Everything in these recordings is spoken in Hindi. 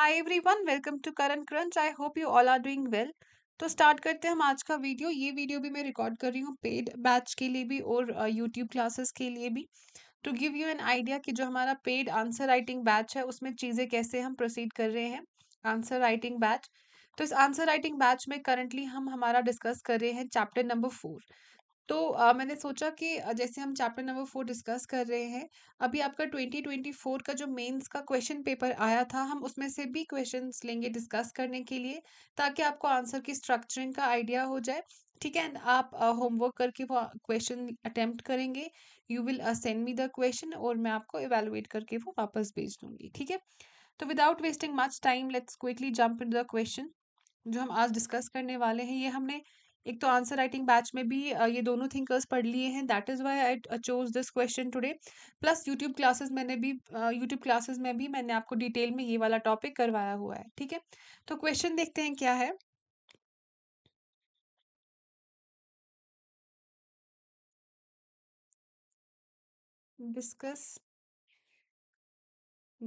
Hi everyone welcome to current crunch I hope you all are doing well तो स्टार्ट करते हैं हम आज का वीडियो ये वीडियो भी मैं रिकॉर्ड कर रही हूँ पेड बैच के लिए भी और यूट्यूब uh, क्लासेस के लिए भी to give you an idea कि जो हमारा पेड आंसर राइटिंग बैच है उसमें चीज़ें कैसे हम प्रोसीड कर रहे हैं आंसर राइटिंग बैच तो इस आंसर राइटिंग बैच में करंटली हम हमारा डिस्कस कर रहे हैं चैप्टर नंबर फोर तो आ, मैंने सोचा कि जैसे हम चैप्टर नंबर फोर डिस्कस कर रहे हैं, अभी आपका ट्वेंटी ट्वेंटी फोर का जो मेंस का क्वेश्चन पेपर आया था, हम उसमें से भी क्वेश्चंस लेंगे डिस्कस करने के लिए, ताकि आपको आंसर की स्ट्रक्चरिंग का आइडिया हो जाए, ठीक है? एंड आप होमवर्क करके वो क्वेश्चन अटेम्प्ट करेंगे, you will send me the question और मैं आपको इवेलुएट करके वो वापस भेज दूंगी ठीक है? तो without wasting much time, let's quickly jump in the question, जो हम आज डिस्कस करने वाले हैं, ये हमने एक तो आंसर राइटिंग बैच में भी ये दोनों थिंकर्स पढ़ लिए हैं that is why I chose this question today plus YouTube classes मैंने भी यूट्यूब क्लासेस में भी मैंने आपको डिटेल में ये वाला टॉपिक करवाया हुआ है ठीक है तो क्वेश्चन देखते हैं क्या है discuss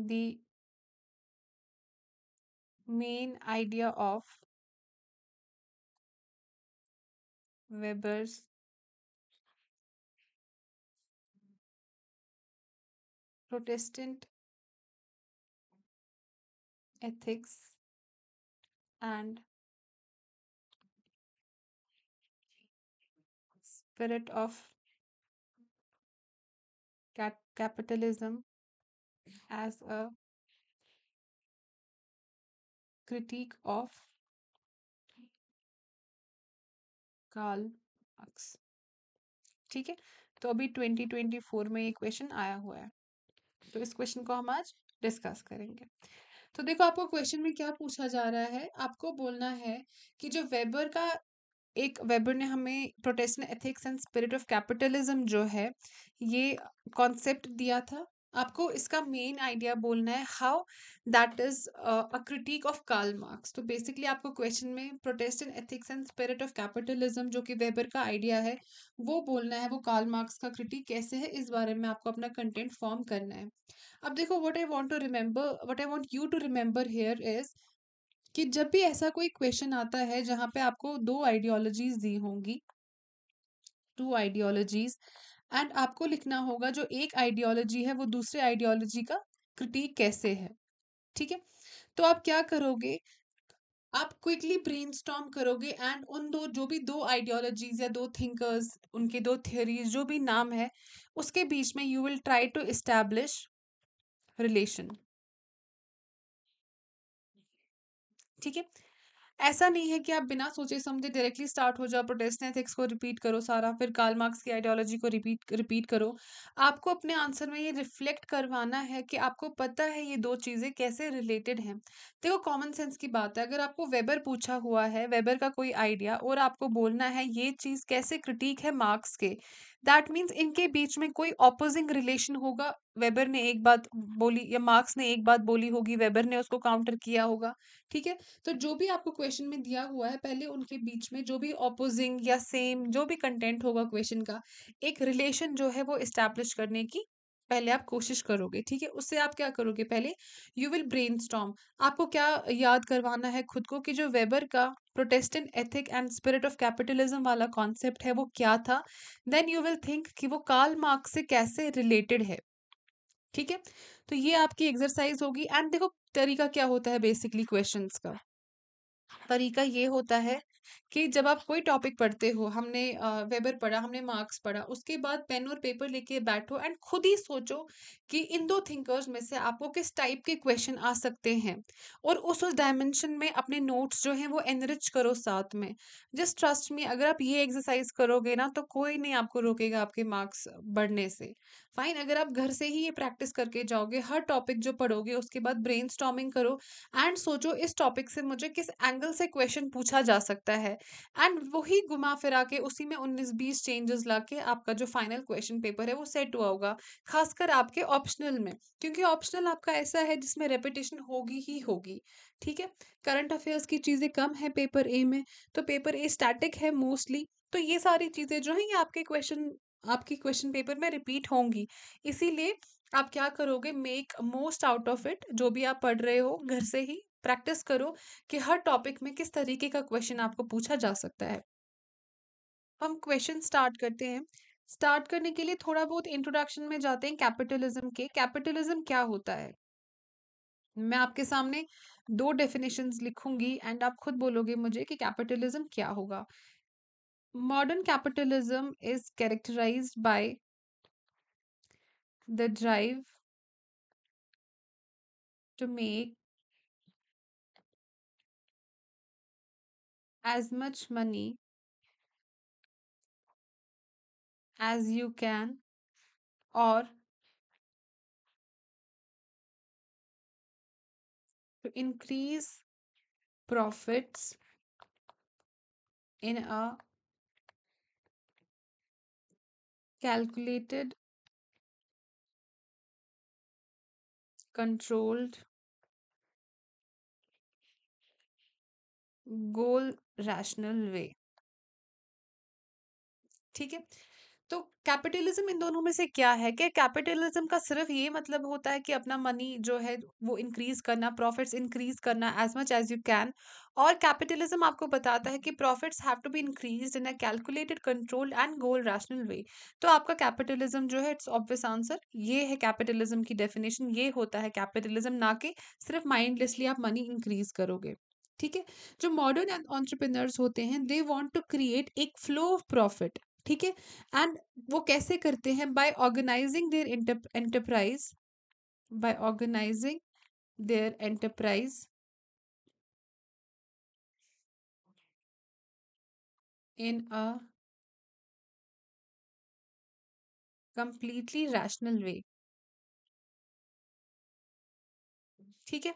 the main idea of Weber's Protestant Ethics and Spirit of Cap- Capitalism as a critique of Karl Marx ठीक है तो अभी 2024 में ये क्वेश्चन आया हुआ है तो इस क्वेश्चन को हम आज डिस्कस करेंगे तो देखो आपको क्वेश्चन में क्या पूछा जा रहा है आपको बोलना है कि जो वेबर का एक वेबर ने हमें Protestant ethics and spirit of capitalism जो है ये कॉन्सेप्ट दिया था आपको इसका मेन आइडिया बोलना है how that is a critique of Karl Marx तो बेसिकली आपको क्वेश्चन में protest in ethics and spirit of capitalism जो कि वेबर का आइडिया है वो बोलना है वो कार्ल मार्क्स का क्रिटिक कैसे है इस बारे में आपको अपना कंटेंट फॉर्म करना है अब देखो what I want to remember what I want you to remember here is कि जब भी ऐसा कोई क्वेश्चन आता है जहाँ पे आपको दो आइडियोलॉजीज दी होंगी टू आइडियोलॉजीज एंड आपको लिखना होगा जो एक आइडियोलॉजी है वो दूसरे आइडियोलॉजी का क्रिटिक कैसे है ठीक है तो आप क्या करोगे आप क्विकली ब्रेन करोगे एंड उन दो जो भी दो आइडियोलॉजीज या दो थिंकर्स उनके दो थियोरीज जो भी नाम है उसके बीच में you will try to establish relation ठीक है ऐसा नहीं है कि आप बिना सोचे समझे डायरेक्टली स्टार्ट हो जाओ प्रोटेस्ट एथिक्स को रिपीट करो सारा फिर कार्ल मार्क्स की आइडियोलॉजी को रिपीट रिपीट करो आपको अपने आंसर में ये रिफ्लेक्ट करवाना है कि आपको पता है ये दो चीज़ें कैसे रिलेटेड हैं देखो कॉमन सेंस की बात है अगर आपको वेबर पूछा हुआ है वेबर का कोई आइडिया और आपको बोलना है ये चीज़ कैसे क्रिटिक है मार्क्स के दैट मीन्स इनके बीच में कोई ऑपोजिंग रिलेशन होगा वेबर ने एक बात बोली या मार्क्स ने एक बात बोली होगी वेबर ने उसको काउंटर किया होगा ठीक है तो जो भी आपको क्वेश्चन में दिया हुआ है पहले उनके बीच में जो भी ऑपोजिंग या सेम जो भी कंटेंट होगा क्वेश्चन का एक रिलेशन जो है वो इस्टेब्लिश करने की पहले आप कोशिश करोगे ठीक है उससे आप क्या करोगे पहले यू विल ब्रेन आपको क्या याद करवाना है खुद को कि जो वेबर का Protestant ethic and spirit of capitalism वाला कॉन्सेप्ट है वो क्या था देन यू विल थिंक कि वो काल मार्क्स से कैसे रिलेटेड है ठीक है तो ये आपकी एक्सरसाइज होगी एंड देखो तरीका क्या होता है बेसिकली क्वेश्चंस का तरीका ये होता है कि जब आप कोई टॉपिक पढ़ते हो हमने वेबर पढ़ा हमने मार्क्स पढ़ा उसके बाद पेन और पेपर लेके बैठो एंड खुद ही सोचो कि इन दो थिंकर्स में से आपको किस टाइप के क्वेश्चन आ सकते हैं और उस उस डायमेंशन में अपने नोट्स जो हैं वो एनरिच करो साथ में जस्ट ट्रस्ट में अगर आप ये एक्सरसाइज करोगे ना तो कोई नहीं आपको रोकेगा आपके मार्क्स बढ़ने से फाइन अगर आप घर से ही ये प्रैक्टिस करके जाओगे हर टॉपिक जो पढ़ोगे उसके बाद ब्रेन करो एंड सोचो इस टॉपिक से मुझे किस एंगल से क्वेश्चन पूछा जा सकता है एंड वही घुमा फिरा के उसी में उन्नीस बीस चेंजेस ला के आपका जो फाइनल क्वेश्चन पेपर है वो सेट हुआ होगा खासकर आपके ऑप्शनल में क्योंकि ऑप्शनल आपका ऐसा है जिसमें रेपिटेशन होगी ही होगी ठीक है करंट अफेयर्स की चीज़ें कम है पेपर ए में तो पेपर ए स्टैटिक है मोस्टली तो ये सारी चीज़ें जो हैं ये आपके क्वेश्चन आपकी क्वेश्चन पेपर में रिपीट होंगी इसीलिए आप क्या करोगे make most out of it जो भी आप पढ़ रहे हो घर से ही प्रैक्टिस करो कि हर टॉपिक में किस तरीके का क्वेश्चन आपको पूछा जा सकता है हम क्वेश्चन स्टार्ट करते हैं स्टार्ट करने के लिए थोड़ा बहुत इंट्रोडक्शन में जाते हैं कैपिटलिज्म के कैपिटलिज्म क्या होता है मैं आपके सामने दो डेफिनेशंस लिखूंगी एंड आप खुद बोलोगे मुझे कि कैपिटलिज्म क्या होगा modern capitalism is characterized by the drive to make as much money as you can or to increase profits in a calculated, controlled, goal rational way ठीक है तो कैपिटलिज्म इन दोनों में से क्या है कि कैपिटलिज्म का सिर्फ ये मतलब होता है कि अपना मनी जो है वो इंक्रीज करना प्रॉफिट्स इंक्रीज करना as much as you can और कैपिटलिज्म आपको बताता है कि profits have to be increase in a calculated control and goal rational way तो आपका कैपिटलिज्म जो है इट्स ऑब्वियस आंसर ये है कैपिटलिज्म की डेफिनेशन ये होता है कैपिटलिज्म ना कि सिर्फ माइंडलेसली आप मनी इंक्रीज करोगे ठीक है जो मॉडर्न एंड होते हैं दे वॉन्ट टू क्रिएट एक फ्लो ऑफ प्रॉफिट ठीक है एंड वो कैसे करते हैं by organising their enterprise by organising their enterprise in a completely rational way ठीक है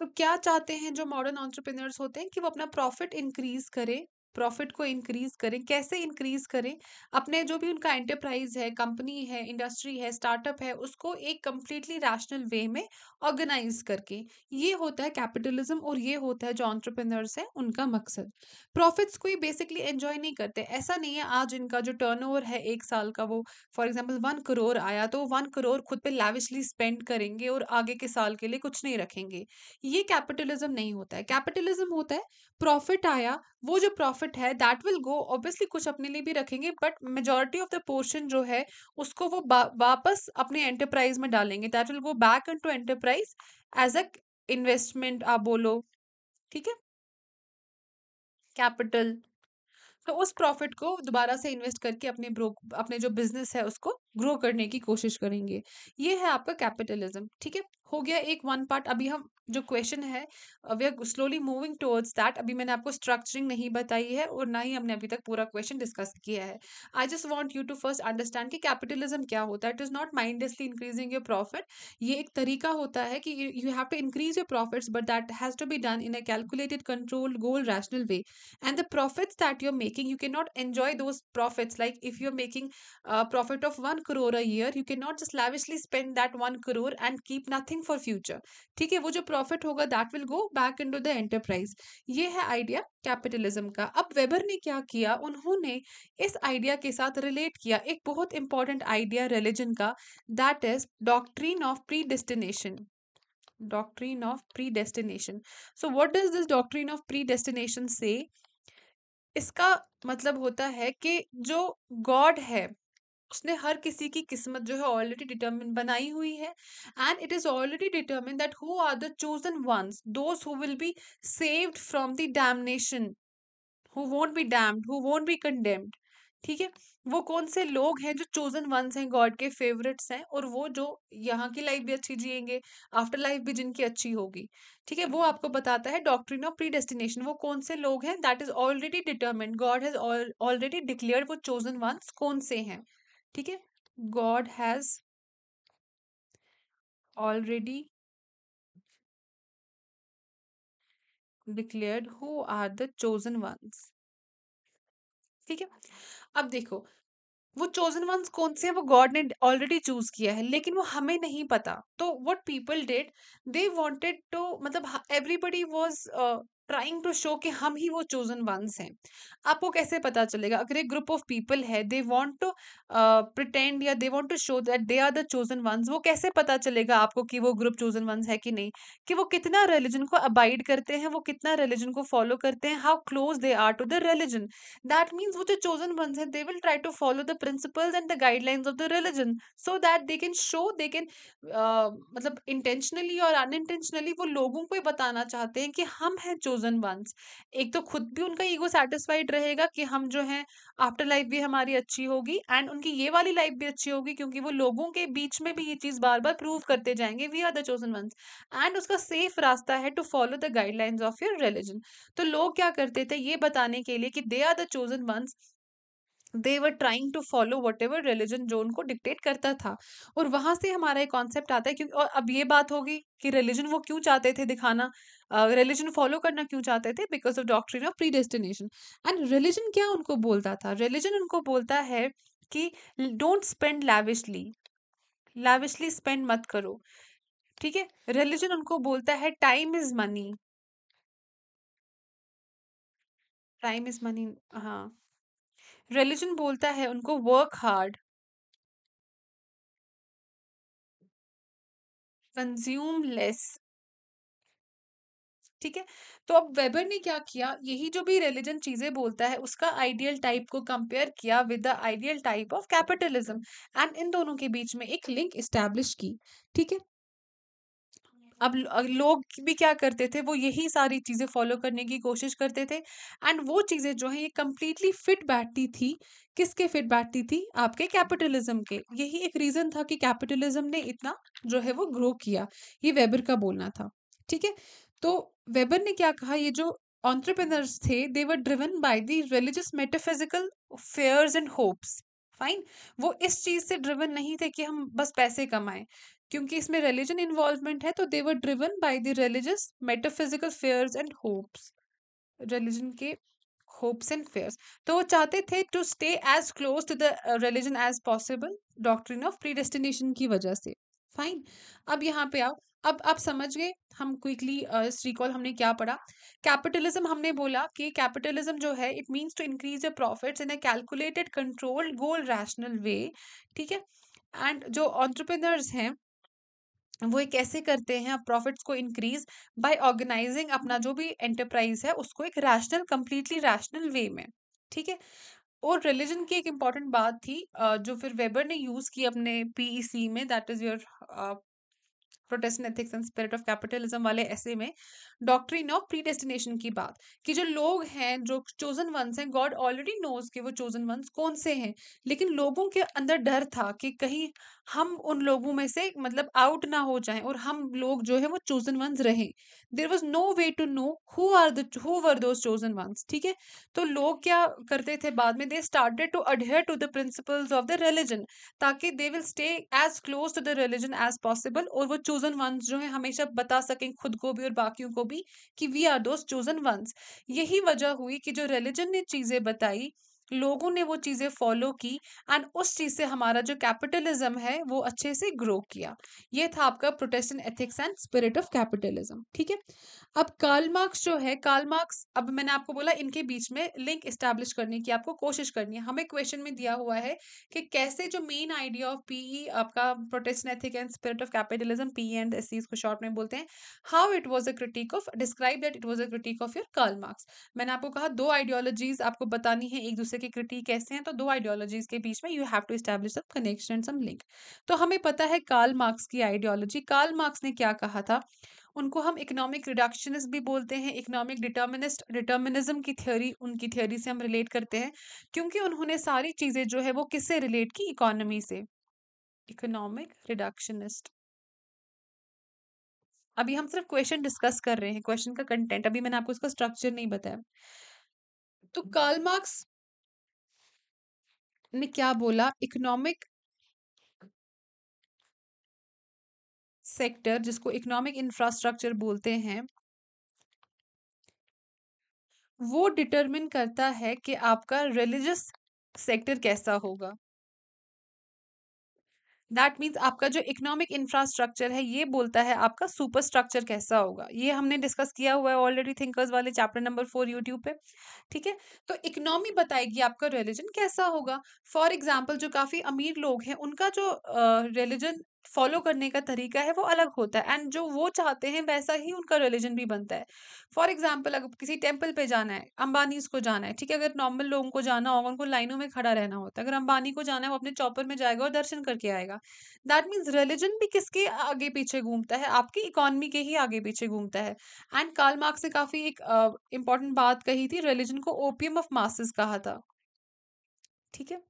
तो क्या चाहते हैं जो मॉडर्न ऑन्टरप्रेन्योर्स होते हैं कि वो अपना प्रॉफिट इंक्रीज करें प्रॉफिट को इंक्रीज करें कैसे इंक्रीज करें अपने जो भी उनका एंटरप्राइज है कंपनी है इंडस्ट्री है स्टार्टअप है उसको एक कम्प्लीटली रैशनल वे में ऑर्गेनाइज करके ये होता है कैपिटलिज्म और ये होता है जो ऑन्टरप्रेनर्स है उनका मकसद प्रॉफिट्स कोई बेसिकली एंजॉय नहीं करते ऐसा नहीं है आज इनका जो टर्न है एक साल का वो फॉर एग्जाम्पल वन करोड़ आया तो वन करोड़ खुद पे लैविशली स्पेंड करेंगे और आगे के साल के लिए कुछ नहीं रखेंगे ये कैपिटलिज्म नहीं होता है कैपिटलिज्म होता है प्रॉफिट आया वो जो प्रॉफिट प्रॉफिट है दैट विल गो ऑब्वियसली कुछ अपने लिए भी रखेंगे but majority of the portion जो है उसको वो वापस अपने एंटरप्राइज में डालेंगे that will go back into enterprise as a investment आप बोलो ठीक है कैपिटल तो उस प्रॉफिट को दोबारा से इन्वेस्ट करके अपने ब्रो अपने जो बिजनेस है उसको ग्रो करने की कोशिश करेंगे ये है आपका कैपिटलिज्म ठीक है हो गया एक वन पार्ट अभी हम जो क्वेश्चन है we are slowly moving towards that अभी मैंने आपको स्ट्रक्चरिंग नहीं बताई है और ना ही हमने अभी तक पूरा क्वेश्चन डिस्कस किया है I just want you to first understand कि कैपिटलिज्म क्या होता है it is not mindlessly increasing your profit ये एक तरीका होता है कि you have to increase your profits but that has to be done in a calculated control goal rational way and the profits that you are making you can not enjoy those profits like if you are making profit of one crore a year you can not just lavishly spend that one crore and keep nothing for future ठीक है वो जो प्रॉफिट होगा that will go back into the enterprise ये है आइडिया कैपिटलिज्म का अब वेबर ने क्या किया उन्होंने इस आइडिया के साथ रिलेट किया एक बहुत इंपॉर्टेंट आइडिया रिलीजन का that is doctrine of predestination doctrine of predestination so so does this doctrine of predestination से इसका मतलब होता है कि जो गॉड है उसने हर किसी की किस्मत जो है ऑलरेडी डिटर्मिन बनाई हुई है and it is already determine that who are the chosen ones those who will be saved from the damnation who won't be damned who won't be condemned ठीक है वो कौन से लोग हैं जो चोजन वंस हैं गॉड के फेवरेट्स हैं और वो जो यहाँ की लाइफ भी अच्छी जिएंगे आफ्टर लाइफ भी जिनकी अच्छी होगी ठीक है वो आपको बताता है डॉक्ट्रिन ऑफ प्री डेस्टिनेशन वो कौन से लोग हैं that is already determine God has already declare वो चोजन वंस कौन से हैं ठीक है God has already declared who are the chosen ones ठीक है अब देखो वो चोजन वंस कौन से हैं वो गॉड ने ऑलरेडी चूज किया है लेकिन वो हमें नहीं पता तो what people did they wanted to मतलब everybody was trying to show कि हम ही वो चोजन वंस हैं आपको कैसे पता चलेगा अगर एक ग्रुप ऑफ पीपल है दे वॉन्ट टू प्रटेंड या they want to show that they are the chosen ones वो कैसे पता चलेगा आपको कि वो ग्रुप चोजन वंस है कि नहीं कि वो कितना रिलीजन को अबाइड करते हैं वो कितना रिलीजन को फॉलो करते हैं how close they are to the religion that means वो जो चोजन वंस हैं they will try to follow the principles and the guidelines of the religion so that they can show they can मतलब इंटेंशनली और अन इंटेंशनली वो लोगों को ही बताना चाहते हैं कि हम हैं चोजन चोजन वंस एक तो खुद भी उनका ईगो सेटिस्फाइड रहेगा कि हम जो है आफ्टर लाइफ भी हमारी अच्छी होगी एंड उनकी ये वाली लाइफ भी अच्छी होगी क्योंकि वो लोगों के बीच में भी ये चीज़ बार बार प्रूव करते जाएंगे we are the chosen ones and उसका सेफ रास्ता है to follow the guidelines of your religion तो लोग क्या करते थे ये बताने के लिए कि they are the chosen ones they were trying to follow whatever religion जो उनको डिक्टेट करता था और वहाँ से हमारा एक कॉन्सेप्ट आता है क्योंकि और अब ये बात होगी कि रिलीजन वो क्यों चाहते थे दिखाना रिलीजन uh, फॉलो करना क्यों चाहते थे because of doctrine of predestination and religion क्या उनको बोलता था रिलीजन उनको बोलता है कि don't spend lavishly lavishly spend मत करो ठीक है रिलीजन उनको बोलता है time is money time is money हाँ रिलीजन बोलता है उनको वर्क हार्ड कंज्यूम लेस ठीक है तो अब वेबर ने क्या किया यही जो भी रिलीजन चीजें बोलता है उसका आइडियल टाइप को कंपेयर किया with the ideal type of capitalism and इन दोनों के बीच में एक लिंक इस्टेब्लिश की ठीक है अब लोग भी क्या करते थे वो यही सारी चीज़ें फॉलो करने की कोशिश करते थे एंड वो चीज़ें जो है ये कम्प्लीटली फिट बैठती थी किसके फिट बैठती थी आपके कैपिटलिज्म के यही एक रीज़न था कि कैपिटलिज्म ने इतना जो है वो ग्रो किया ये वेबर का बोलना था ठीक है तो वेबर ने क्या कहा ये जो ऑन्ट्रप्रनर्स थे they were driven by by religious metaphysical metaphysical and hopes fine वो इस चीज से ड्रिवन नहीं थे कि हम बस पैसे कमाएं क्योंकि इसमें रिलीजन इन्वॉल्वमेंट है तो they were driven by the religious metaphysical fears and hopes religion के होप्स एंड फेयर्स तो वो चाहते थे to stay as close to the religion as possible doctrine of predestination की वजह से फाइन अब यहाँ पे आओ अब आप समझ गए हम क्विकली रिकॉल uh, हमने क्या पढ़ा कैपिटलिज्म हमने बोला कि कैपिटलिज्म जो है it means to increase your profits in a calculated controlled goal rational way ठीक है एंड जो ऑन्टरप्रेनर्स हैं वो ये कैसे करते हैं प्रॉफिट्स को इंक्रीज बाय ऑर्गेनाइजिंग अपना जो भी एंटरप्राइज है उसको एक रैशनल कंप्लीटली रैशनल वे में ठीक है और रिलीजन की एक इम्पॉर्टेंट बात थी जो फिर वेबर ने यूज की अपने पीईसी e में that is your Protestant ethics and spirit of capitalism वाले ऐसे में डॉक्ट्रीन ऑफ प्री डेस्टिनेशन की बात कि जो लोग हैं जो चोजन वंस हैं गॉड ऑलरेडी नोज कि वो चोजन वंस कौन से हैं लेकिन लोगों के अंदर डर था कि कहीं हम उन लोगों में से मतलब आउट ना हो जाएं और हम लोग जो है वो चोजन वंस रहें there was no way to know who are who were those chosen ones ठीक है तो लोग क्या करते थे बाद में they started to adhere to the principles of the religion ताकि they will stay as close to the religion as possible और वो चोजन वंस जो है हमेशा बता सकें खुद को भी और बाकियों को भी कि we are those chosen ones यही वजह हुई कि जो रिलीजन ने चीज़ें बताई लोगों ने वो चीज़ें फॉलो की एंड उस चीज़ से हमारा जो कैपिटलिज्म है वो अच्छे से ग्रो किया ये था आपका Protestant ethics and spirit of capitalism ठीक है अब कार्ल मार्क्स जो है कार्ल मार्क्स अब मैंने आपको बोला इनके बीच में लिंक इस्टेब्लिश करने की आपको कोशिश करनी है हमें क्वेश्चन में दिया हुआ है कि कैसे जो मेन आइडिया ऑफ पीई आपका Protestant ethic and spirit of capitalism P and S इसको शॉर्ट में बोलते हैं how it was a critique of describe that it was a critique of your Karl Marx मैंने आपको कहा दो आइडियोलॉजीज आपको बतानी है एक दूसरे जैसे कि क्रिटिक ऐसे हैं तो दो आइडियोलॉजीज के बीच में you have to establish some connection and some link तो हमें पता है कार्ल मार्क्स की आइडियोलॉजी कार्ल मार्क्स ने क्या कहा था उनको हम इकोनॉमिक रिडक्शनिस्ट भी बोलते हैं इकोनॉमिक डिटर्मिनिस्ट डिटर्मिनिज्म की थ्योरी उनकी थ्योरी से हम रिलेट करते हैं क्योंकि उन्होंने सारी चीज़ें जो है वो किससे रिलेट की इकोनॉमी से इकोनॉमिक रिडक्शनिस्ट अभी हम सिर्फ क्वेश्चन डिस्कस कर रहे हैं क्वेश्चन का कंटेंट अभी मैंने आपको इसका स्ट्रक्चर नहीं बताया तो कार्ल मार्क्स ने क्या बोला इकोनॉमिक सेक्टर जिसको इकोनॉमिक इंफ्रास्ट्रक्चर बोलते हैं वो डिटरमिन करता है कि आपका रिलीजियस सेक्टर कैसा होगा दैट मीन्स आपका जो इकोनॉमिक इंफ्रास्ट्रक्चर है ये बोलता है आपका सुपर स्ट्रक्चर कैसा होगा ये हमने डिस्कस किया हुआ है ऑलरेडी थिंकर्स वाले चैप्टर नंबर फोर यूट्यूब पे ठीक है तो इकोनॉमी बताएगी आपका रिलीजन कैसा होगा फॉर एग्जाम्पल जो काफ़ी अमीर लोग हैं उनका जो रिलीजन फॉलो करने का तरीका है वो अलग होता है एंड जो वो चाहते हैं वैसा ही उनका रिलीजन भी बनता है फॉर एग्जाम्पल अगर किसी टेम्पल पे जाना है अंबानी को जाना है ठीक है अगर नॉर्मल लोगों को जाना होगा उनको लाइनों में खड़ा रहना होता है अगर अंबानी को जाना है वो अपने चौपर में जाएगा और दर्शन करके आएगा दैट मीन्स रिलीजन भी किसके आगे पीछे घूमता है आपकी इकोनमी के ही आगे पीछे घूमता है एंड कार्ल मार्क्स ने काफ़ी एक इंपॉर्टेंट uh, बात कही थी रिलीजन को ओपियम ऑफ मासेस कहा था ठीक है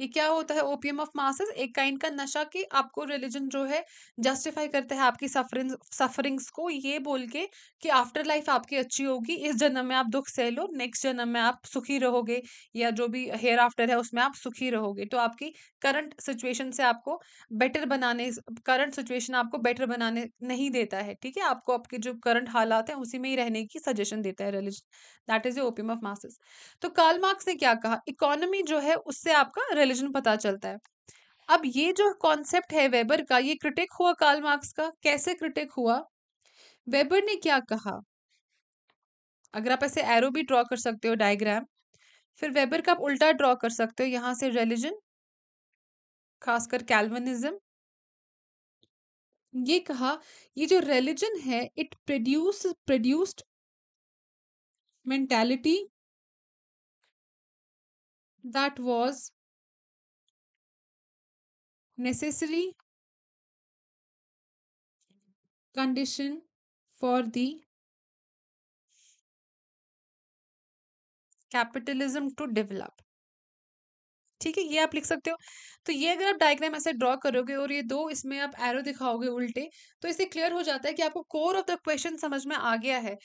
ये क्या होता है ओपियम ऑफ मासेस एक काइंड का नशा कि आपको रिलीजन जो है जस्टिफाई करता है आपकी सफरिंग सफरिंग्स को ये बोल के कि आफ्टर लाइफ आपकी अच्छी होगी इस जन्म में आप दुख सह लो नेक्स्ट जन्म में आप सुखी रहोगे या जो भी हेयर आफ्टर है उसमें आप सुखी रहोगे तो आपकी करंट सिचुएशन से आपको बेटर बनाने करंट सिचुएशन आपको बेटर बनाने नहीं देता है ठीक है आपको आपके जो करंट हालात हैं उसी में ही रहने की सजेशन देता है religion that is a opium of masses तो कार्ल मार्क्स ने क्या कहा इकोनॉमी जो है उससे आपका रिलीजन पता चलता है अब ये जो कॉन्सेप्ट है वेबर का ये क्रिटिक हुआ कार्ल मार्क्स का कैसे क्रिटिक हुआ वेबर ने क्या कहा अगर आप ऐसे एरो भी ड्रॉ कर सकते हो डायग्राम फिर वेबर का आप उल्टा ड्रॉ कर सकते हो यहाँ से रिलीजन खासकर कैलविनिज्म ये कहा ये जो रिलीजन है it produce produced mentality that was necessary condition for the capitalism to develop ठीक है ये आप लिख सकते हो तो ये अगर आप डायग्राम ऐसे ड्रॉ करोगे और ये दो इसमें आप एरो दिखाओगे उल्टे तो इससे क्लियर हो जाता है कि आपको कोर ऑफ द क्वेश्चन समझ में आ गया है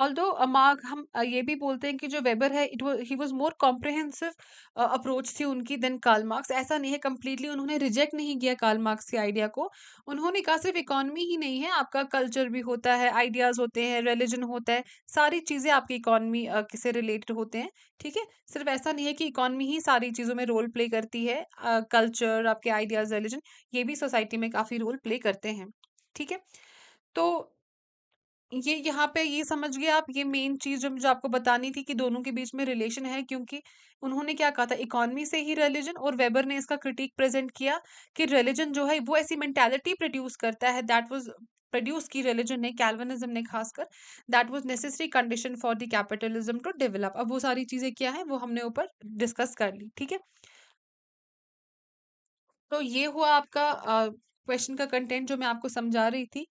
ऑल्दो अमाग uh, हम uh, ये भी बोलते हैं कि जो वेबर है it he was more comprehensive approach थी उनकी देन कार्ल मार्क्स ऐसा नहीं है कम्प्लीटली उन्होंने रिजेक्ट नहीं किया कार्ल मार्क्स के आइडिया को उन्होंने कहा सिर्फ इकॉनमी ही नहीं है आपका कल्चर भी होता है आइडियाज होते हैं रिलीजन होता है सारी चीज़ें आपकी इकॉनमी uh, से रिलेटेड होते हैं ठीक है सिर्फ ऐसा नहीं है कि इकॉनमी ही सारी चीज़ों में रोल प्ले करती है कल्चर आपके आइडियाज रिलीजन ये भी सोसाइटी में काफ़ी रोल प्ले करते हैं ठीक है तो ये यहाँ पे ये समझ गए आप ये मेन चीज जो मुझे आपको बतानी थी कि दोनों के बीच में रिलेशन है क्योंकि उन्होंने क्या कहा था इकोनॉमी से ही रिलीजन और वेबर ने इसका क्रिटिक प्रेजेंट किया कि रिलीजन जो है वो ऐसी मेंटेलिटी प्रोड्यूस करता है दैट वाज प्रोड्यूस की रिलीजन ने कैल्विनिज्म ने खासकर that was necessary condition for the capitalism to develop अब वो सारी चीजें क्या है वो हमने ऊपर डिस्कस कर ली ठीक है तो ये हुआ आपका क्वेश्चन का कंटेंट जो मैं आपको समझा रही थी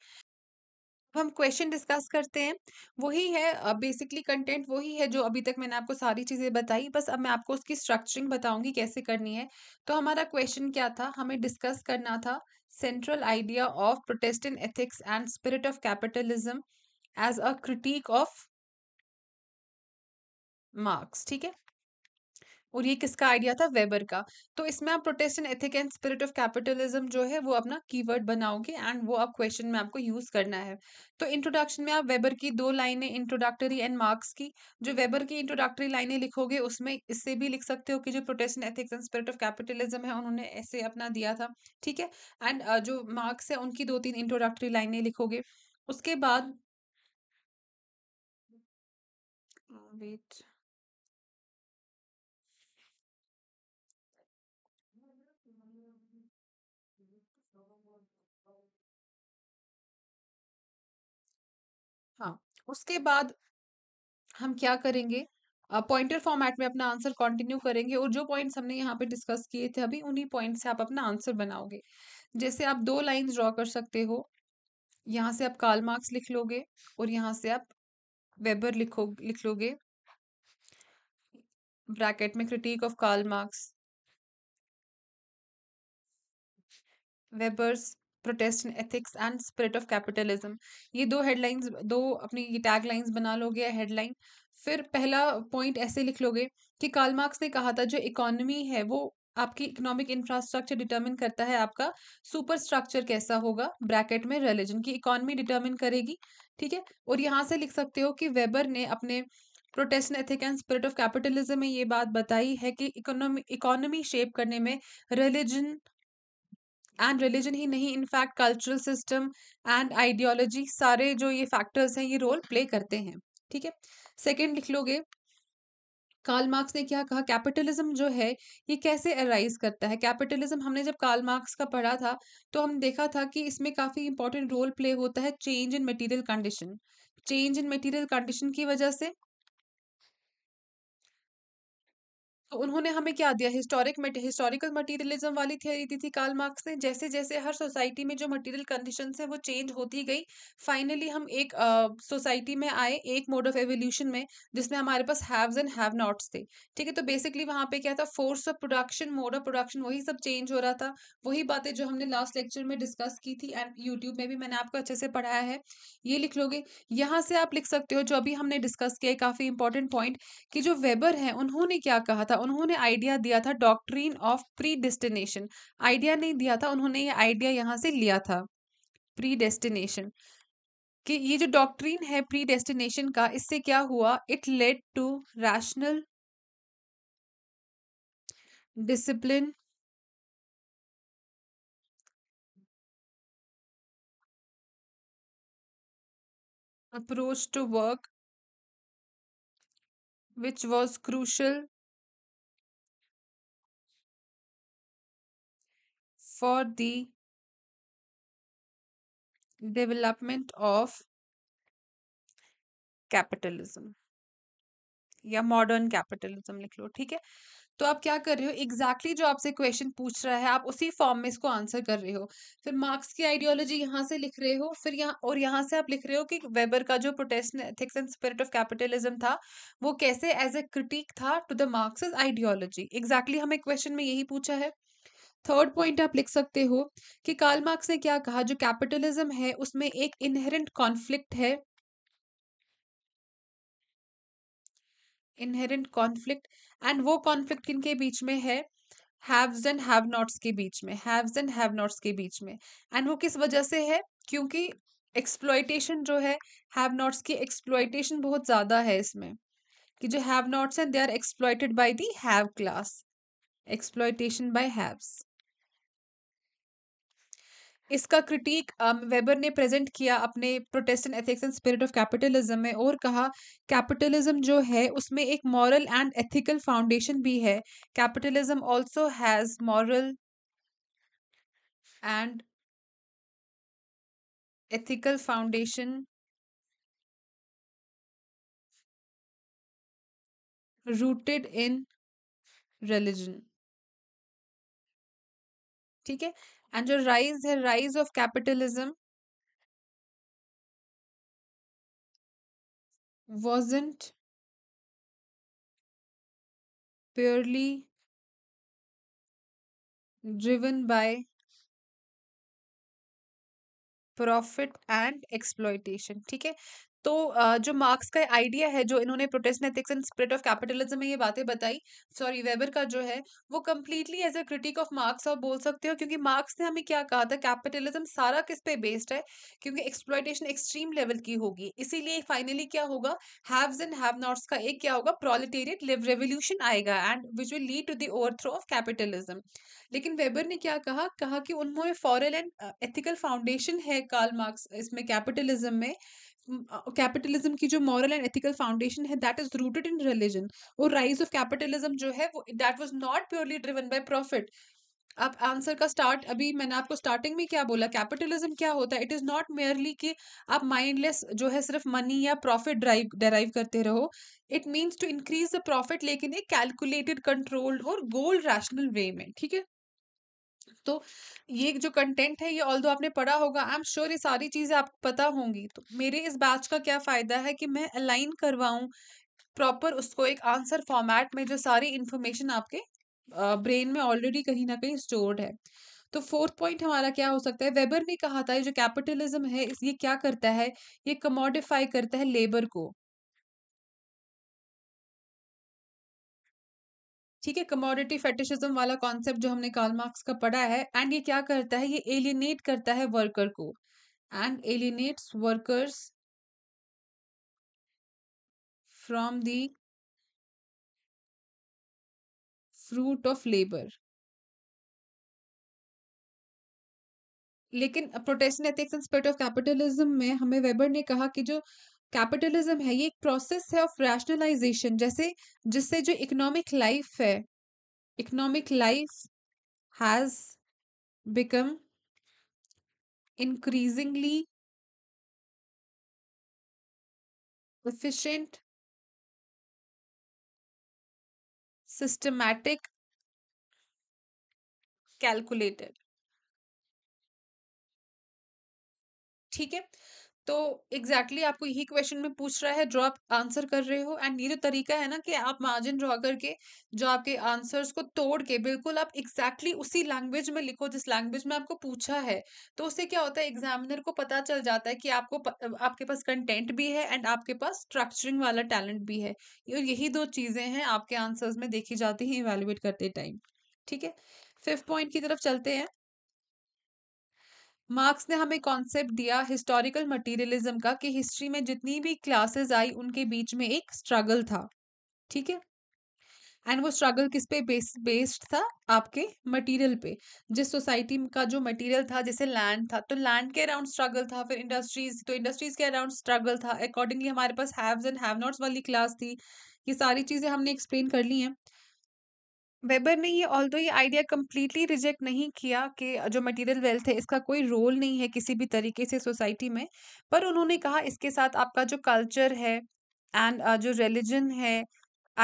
हम क्वेश्चन डिस्कस करते हैं वही है बेसिकली कंटेंट वही है जो अभी तक मैंने आपको सारी चीज़ें बताई बस अब मैं आपको उसकी स्ट्रक्चरिंग बताऊंगी कैसे करनी है तो हमारा क्वेश्चन क्या था हमें डिस्कस करना था central idea of Protestant ethics and spirit of capitalism as a critique of Marx ठीक है और ये किसका आइडिया था वेबर का तो इसमें आप protest and ethic and spirit of capitalism जो है वो अपना कीवर्ड बनाओगे एंड वो आप क्वेश्चन में आपको यूज करना है तो इंट्रोडक्शन में आप वेबर की दो लाइनें इंट्रोडक्टरी एंड मार्क्स की जो वेबर की इंट्रोडक्टरी लाइनें लिखोगे उसमें इससे भी लिख सकते हो कि जो Protestant ethics and spirit of capitalism है उन्होंने ऐसे अपना दिया था ठीक है एंड जो मार्क्स है उनकी दो तीन इंट्रोडक्टरी लाइनें लिखोगे उसके बाद हाँ, वेट उसके बाद हम क्या करेंगे पॉइंटर फॉर्मेट में अपना आंसर कंटिन्यू करेंगे और जो पॉइंट्स हमने यहाँ पे डिस्कस किए थे अभी उन्हीं पॉइंट से आप अपना आंसर बनाओगे जैसे आप दो लाइंस ड्रॉ कर सकते हो यहाँ से आप काल मार्क्स लिख लोगे और यहाँ से आप वेबर लिखो लिख लोगे ब्रैकेट में critique of Karl Marx Weber's protest in ethics and spirit of capitalism ये दो हेडलाइंस दो अपनी टैग लाइन्स बना लोगे हेडलाइन फिर पहला पॉइंट ऐसे लिख लोगे कि कार्ल मार्क्स ने कहा था जो इकोनॉमी है वो आपकी इकोनॉमिक इंफ्रास्ट्रक्चर डिटरमिन करता है आपका सुपर स्ट्रक्चर कैसा होगा ब्रैकेट में रिलीजन की इकोनॉमी डिटरमिन करेगी ठीक है और यहाँ से लिख सकते हो कि वेबर ने अपने protest ethic and spirit of capitalism में ये बात बताई है कि इकोनॉमी इकोनॉमी शेप करने में रिलीजन एंड रिलीजन ही नहीं in fact cultural system and ideology सारे जो ये फैक्टर्स हैं ये रोल प्ले करते हैं ठीक है सेकेंड लिख लोगे कार्ल मार्क्स ने क्या कहा कैपिटलिज्म जो है ये कैसे अराइज करता है कैपिटलिज्म हमने जब कार्ल मार्क्स का पढ़ा था तो हम देखा था कि इसमें काफ़ी इंपॉर्टेंट रोल प्ले होता है change in material condition change in material condition की वजह से तो उन्होंने हमें क्या दिया हिस्टोरिक हिस्टोरिकल मटेरियलिज्म वाली थ्योरी दी थी कार्ल मार्क्स ने जैसे जैसे हर सोसाइटी में जो मटेरियल कंडीशन है वो चेंज होती गई फाइनली हम एक सोसाइटी uh, में आए एक मोड ऑफ एवोल्यूशन में जिसमें हमारे पास हैव्स एंड हैव नॉट्स थे ठीक है तो बेसिकली वहाँ पे क्या था force of production mode of production वही सब चेंज हो रहा था वही बातें जो हमने लास्ट लेक्चर में डिस्कस की थी एंड यूट्यूब में भी मैंने आपको अच्छे से पढ़ाया है ये लिख लोगे यहाँ से आप लिख सकते हो जो अभी हमने डिस्कस किया है काफ़ी इंपॉर्टेंट पॉइंट कि जो वेबर हैं उन्होंने क्या कहा था था उन्होंने आइडिया दिया था doctrine of predestination idea नहीं दिया था उन्होंने ये आइडिया यहाँ से लिया था प्री डेस्टिनेशन कि ये जो डॉक्ट्रीन है प्री डेस्टिनेशन का इससे क्या हुआ it led to rational discipline approach to work which was crucial for the development of capitalism या मॉडर्न कैपिटलिज्म लिख लो ठीक है तो आप क्या कर रहे हो एग्जैक्टली exactly जो आपसे क्वेश्चन पूछ रहा है आप उसी फॉर्म में इसको आंसर कर रहे हो फिर मार्क्स की आइडियोलॉजी यहाँ से लिख रहे हो फिर यहाँ और यहाँ से आप लिख रहे हो कि वेबर का जो protest ethics and spirit of capitalism था वो कैसे एज ए क्रिटिक था to the Marx ideology exactly हमें क्वेश्चन में यही पूछा है थर्ड पॉइंट आप लिख सकते हो कि कार्ल मार्क्स ने क्या कहा जो कैपिटलिज्म है उसमें एक इनहेरेंट कॉन्फ्लिक्ट है इनहेरेंट कॉन्फ्लिक्ट एंड वो कॉन्फ्लिक्ट किनके बीच में है हैव्स एंड हैव नॉट्स के बीच में हैव्स एंड हैव नॉट्स के बीच में एंड वो किस वजह से है क्योंकि एक्सप्लॉयटेशन जो है हैव नॉट्स की एक्सप्लॉयटेशन बहुत ज़्यादा है इसमें कि जो हैव नॉट्स हैं they are exploited by the have class exploitation by haves इसका क्रिटिक वेबर ने प्रेजेंट किया अपने Protestant ethics and spirit of capitalism में और कहा कैपिटलिज्म जो है उसमें एक मॉरल एंड एथिकल फाउंडेशन भी है capitalism also has moral and ethical foundation rooted in religion ठीक है एंड जो राइज है rise of capitalism wasn't purely driven by profit and exploitation ठीक है तो जो मार्क्स का आइडिया है जो इन्होंने protest ethics and spirit of capitalism में ये बातें बताई सॉरी वेबर का जो है वो completely as a critique of Marx आप बोल सकते हो क्योंकि मार्क्स ने हमें क्या कहा था कैपिटलिज्म सारा किस पे बेस्ड है क्योंकि एक्सप्लॉयटेशन एक्सट्रीम लेवल की होगी इसीलिए फाइनली क्या होगा हैव्स एंड हैव नॉट्स का एक क्या होगा प्रोलिटेरियट लिव रेवोल्यूशन आएगा and which will lead to the throw of capitalism लेकिन वेबर ने क्या कहा कहा कि उन्होंने फॉरन एंड एथिकल फाउंडेशन है कार्ल मार्क्स इसमें कैपिटलिज्म में कैपिटलिज्म की जो मॉरल एंड एथिकल फाउंडेशन है that is rooted in religion और राइज ऑफ कैपिटलिज्म जो है वो that was not purely driven by profit आप आंसर का स्टार्ट अभी मैंने आपको स्टार्टिंग में क्या बोला कैपिटलिज्म क्या होता है इट इज़ नॉट मेयरली कि आप माइंडलेस जो है सिर्फ मनी या प्रॉफिट ड्राइव डराइव करते रहो it means to increase the profit लेकिन एक कैलकुलेटेड कंट्रोल्ड और गोल रैशनल वे में ठीक है तो ये जो कंटेंट है ये ऑल आपने पढ़ा होगा आई एम श्योर ये सारी चीज़ें आपको पता होंगी तो मेरे इस बैच का क्या फ़ायदा है कि मैं अलाइन करवाऊँ प्रॉपर उसको एक आंसर फॉर्मेट में जो सारी इन्फॉर्मेशन आपके ब्रेन में ऑलरेडी कहीं ना कहीं स्टोर्ड है तो फोर्थ पॉइंट हमारा क्या हो सकता है वेबर ने कहा था जो कैपिटलिज्म है ये क्या करता है ये कमोडिफाई करता है लेबर को ठीक है कमोडिटी फेटिशिज्म वाला कॉन्सेप्ट जो हमने कार्ल मार्क्स का पढ़ा है एंड ये क्या करता है ये एलिनेट करता है वर्कर को and alienates workers from the fruit of labour लेकिन protest ethics and spirit of capitalism में हमें वेबर ने कहा कि जो कैपिटलिज्म है ये एक प्रोसेस है ऑफ रैशनलाइजेशन जैसे जिससे जो इकोनॉमिक लाइफ है economic life has become increasingly efficient systematic calculated ठीक है तो एग्जैक्टली exactly आपको यही क्वेश्चन में पूछ रहा है जो आप आंसर कर रहे हो एंड ये जो तरीका है ना कि आप मार्जिन ड्रॉ करके जो आपके आंसर्स को तोड़ के बिल्कुल आप एग्जैक्टली exactly उसी लैंग्वेज में लिखो जिस लैंग्वेज में आपको पूछा है तो उससे क्या होता है एग्जामिनर को पता चल जाता है कि आपको आपके पास कंटेंट भी है एंड आपके पास स्ट्रक्चरिंग वाला टैलेंट भी है यही दो चीज़ें हैं आपके आंसर्स में देखी जाती हैं इवेल्युएट करते टाइम ठीक है फिफ्थ पॉइंट की तरफ चलते हैं मार्क्स ने हमें कॉन्सेप्ट दिया हिस्टोरिकल मटेरियलिज्म का कि हिस्ट्री में जितनी भी क्लासेस आई उनके बीच में एक स्ट्रगल था ठीक है एंड वो स्ट्रगल किस पे बेस्ड था आपके मटेरियल पे जिस सोसाइटी का जो मटेरियल था जैसे लैंड था तो लैंड के अराउंड स्ट्रगल था फिर इंडस्ट्रीज तो इंडस्ट्रीज के अराउंड स्ट्रगल था अकॉर्डिंगली हमारे पास हैव्स एंड हैव नॉट्स वाली क्लास थी ये सारी चीज़ें हमने एक्सप्लेन कर ली हैं वेबर ने ये ऑल्दो ये आइडिया कम्प्लीटली रिजेक्ट नहीं किया कि जो मटेरियल वेल्थ है इसका कोई रोल नहीं है किसी भी तरीके से सोसाइटी में पर उन्होंने कहा इसके साथ आपका जो कल्चर है एंड जो रिलीजन है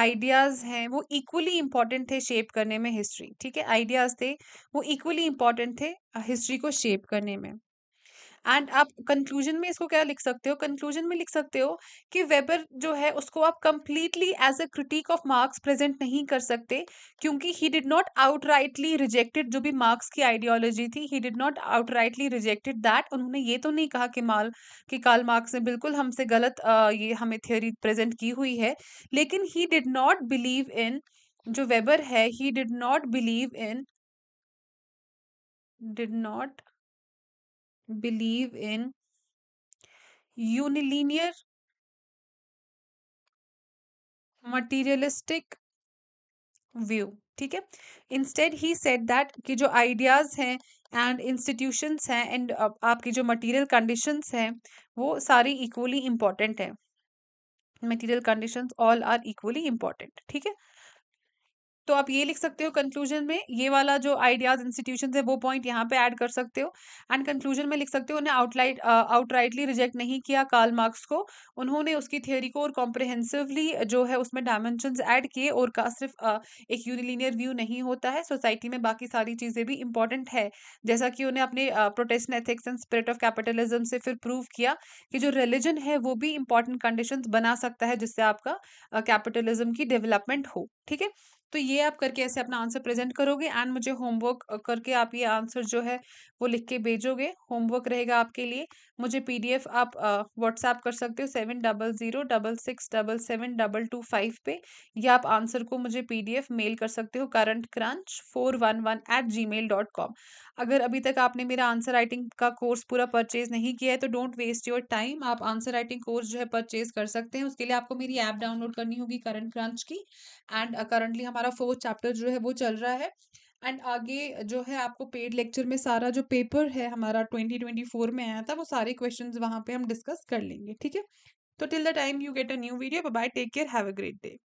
आइडियाज़ हैं वो इक्वली इम्पॉर्टेंट थे शेप करने में हिस्ट्री ठीक है आइडियाज़ थे वो इक्वली इम्पॉर्टेंट थे हिस्ट्री को शेप करने में एंड आप कंक्लूजन में इसको क्या लिख सकते हो कंक्लूजन में लिख सकते हो कि वेबर जो है उसको आप completely as a critique of Marx present नहीं कर सकते क्योंकि he did not outrightly rejected जो भी मार्क्स की आइडियोलॉजी थी he did not outrightly rejected that उन्होंने ये तो नहीं कहा कि माल कि कार्ल मार्क्स ने बिल्कुल हमसे गलत आ, ये हमें थ्योरी प्रेजेंट की हुई है लेकिन he did not believe in जो वेबर है he did not believe in did not believe in unilinear materialistic view ठीक है इंस्टेड ही सेट दैट कि जो आइडियाज हैं एंड इंस्टीट्यूशंस हैं एंड आपकी जो मटेरियल कंडीशंस हैं वो सारी इक्वली इंपॉर्टेंट हैं material conditions all are equally important ठीक है तो आप ये लिख सकते हो कंक्लूजन में ये वाला जो आइडियाज इंस्टीट्यूशन है वो पॉइंट यहाँ पे ऐड कर सकते हो एंड कंक्लूजन में लिख सकते हो उन्हें आउटलाइट आउटराइटली रिजेक्ट नहीं किया कार्ल मार्क्स को उन्होंने उसकी थियोरी को और कॉम्प्रिहेंसिवली जो है उसमें डायमेंशन ऐड किए और का सिर्फ uh, एक यूनिलीनियर व्यू नहीं होता है सोसाइटी में बाकी सारी चीज़ें भी इंपॉर्टेंट है जैसा कि उन्हें अपने protest ethics and spirit of capitalism से फिर प्रूव किया कि जो रिलीजन है वो भी इंपॉर्टेंट कंडीशन बना सकता है जिससे आपका कैपिटलिज्म uh, की डेवलपमेंट हो ठीक है तो ये आप करके ऐसे अपना आंसर प्रेजेंट करोगे एंड मुझे होमवर्क करके आप ये आंसर जो है वो लिख के भेजोगे होमवर्क रहेगा आपके लिए मुझे पीडीएफ आप व्हाट्सएप कर सकते हो seven double zero double six double seven double two five पे या आप आंसर को मुझे पीडीएफ मेल कर सकते हो Current Crunch four one one eight Gmail dot com अगर अभी तक आपने मेरा आंसर राइटिंग का कोर्स पूरा परचेज नहीं किया है तो डोंट वेस्ट योर टाइम आप आंसर राइटिंग कोर्स जो है परचेज कर सकते हैं उसके लिए आपको मेरी ऐप डाउनलोड करनी होगी करंट क्रंच की एंड करंटली हमारा हमारा फोर्थ चैप्टर जो है वो चल रहा है एंड आगे जो है आपको पेड लेक्चर में सारा जो पेपर है हमारा ट्वेंटी ट्वेंटी फोर में आया था वो सारे क्वेश्चन वहाँ पे हम डिस्कस कर लेंगे ठीक है तो till the time you get a new video bye take care have a great day